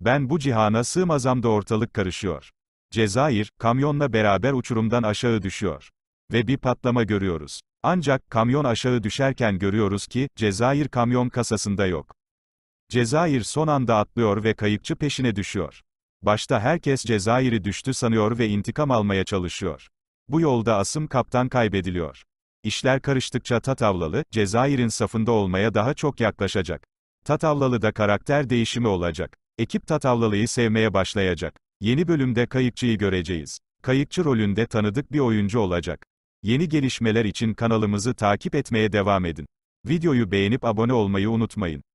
Ben bu cihana sığmazam da ortalık karışıyor. Cezayir, kamyonla beraber uçurumdan aşağı düşüyor. Ve bir patlama görüyoruz. Ancak kamyon aşağı düşerken görüyoruz ki, Cezayir kamyon kasasında yok. Cezayir son anda atlıyor ve kayıkçı peşine düşüyor. Başta herkes Cezayir'i düştü sanıyor ve intikam almaya çalışıyor. Bu yolda Asım kaptan kaybediliyor. İşler karıştıkça Tatavlalı, Cezayir'in safında olmaya daha çok yaklaşacak. Tatavlalı da karakter değişimi olacak. Ekip Tatavlalı'yı sevmeye başlayacak. Yeni bölümde kayıkçıyı göreceğiz. Kayıkçı rolünde tanıdık bir oyuncu olacak. Yeni gelişmeler için kanalımızı takip etmeye devam edin. Videoyu beğenip abone olmayı unutmayın.